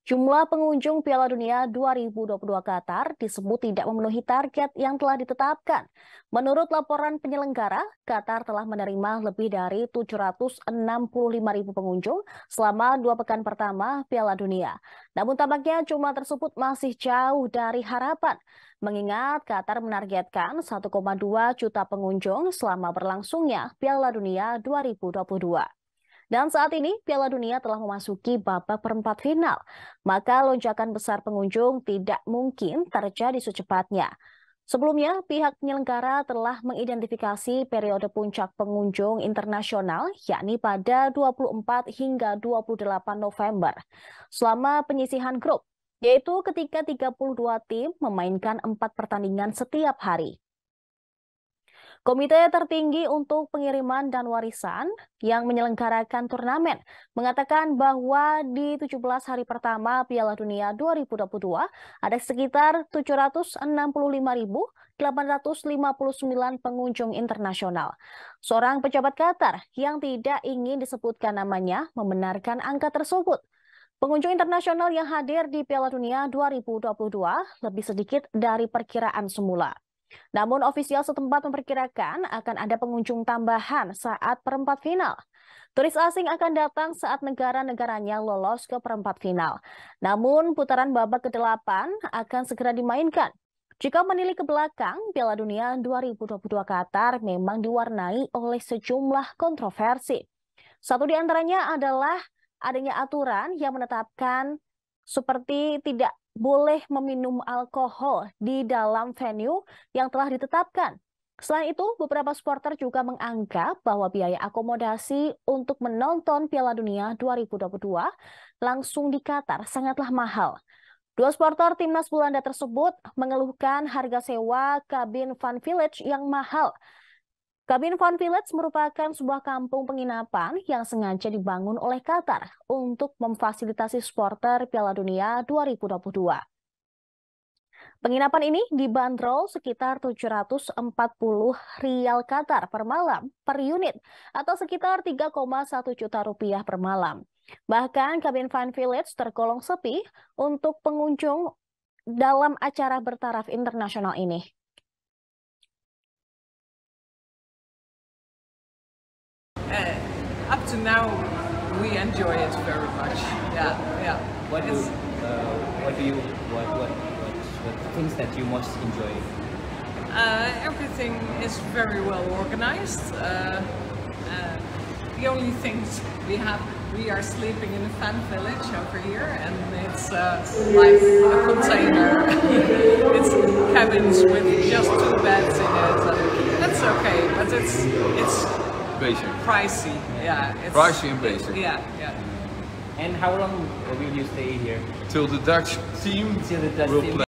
Jumlah pengunjung Piala Dunia 2022 Qatar disebut tidak memenuhi target yang telah ditetapkan. Menurut laporan penyelenggara, Qatar telah menerima lebih dari 765 ribu pengunjung selama dua pekan pertama Piala Dunia. Namun tampaknya jumlah tersebut masih jauh dari harapan, mengingat Qatar menargetkan 1,2 juta pengunjung selama berlangsungnya Piala Dunia 2022. Dan saat ini Piala Dunia telah memasuki babak perempat final, maka lonjakan besar pengunjung tidak mungkin terjadi secepatnya. Sebelumnya, pihak penyelenggara telah mengidentifikasi periode puncak pengunjung internasional, yakni pada 24 hingga 28 November, selama penyisihan grup, yaitu ketika 32 tim memainkan empat pertandingan setiap hari. Komite Tertinggi untuk Pengiriman dan Warisan yang menyelenggarakan turnamen mengatakan bahwa di 17 hari pertama Piala Dunia 2022 ada sekitar 765.859 pengunjung internasional. Seorang pejabat Qatar yang tidak ingin disebutkan namanya membenarkan angka tersebut. Pengunjung internasional yang hadir di Piala Dunia 2022 lebih sedikit dari perkiraan semula. Namun ofisial setempat memperkirakan akan ada pengunjung tambahan saat perempat final. Turis asing akan datang saat negara-negaranya lolos ke perempat final. Namun putaran babak ke-8 akan segera dimainkan. Jika menilik ke belakang, Piala Dunia 2022 Qatar memang diwarnai oleh sejumlah kontroversi. Satu di antaranya adalah adanya aturan yang menetapkan seperti tidak boleh meminum alkohol di dalam venue yang telah ditetapkan. Selain itu, beberapa supporter juga menganggap bahwa biaya akomodasi untuk menonton Piala Dunia 2022 langsung di Qatar sangatlah mahal. Dua supporter timnas Belanda tersebut mengeluhkan harga sewa kabin Van Village yang mahal Kabin Fun Village merupakan sebuah kampung penginapan yang sengaja dibangun oleh Qatar untuk memfasilitasi supporter Piala Dunia 2022. Penginapan ini dibanderol sekitar 740 rial Qatar per malam per unit atau sekitar 3,1 juta rupiah per malam. Bahkan Kabin Fun Village tergolong sepi untuk pengunjung dalam acara bertaraf internasional ini. up to now, we enjoy it very much. Yeah, yeah. What is? Uh, what do you what what what, what things that you most enjoy? Uh, everything is very well organized. Uh, uh the only things we have, we are sleeping in a fan village over here, and it's uh, like a container. it's cabins with just two beds in it. That's okay, but it's it's basic. Pricey, yeah. It's, Pricey and basic. Yeah, yeah. And how long will you stay here? Till the Dutch team Till the Dutch will team. play.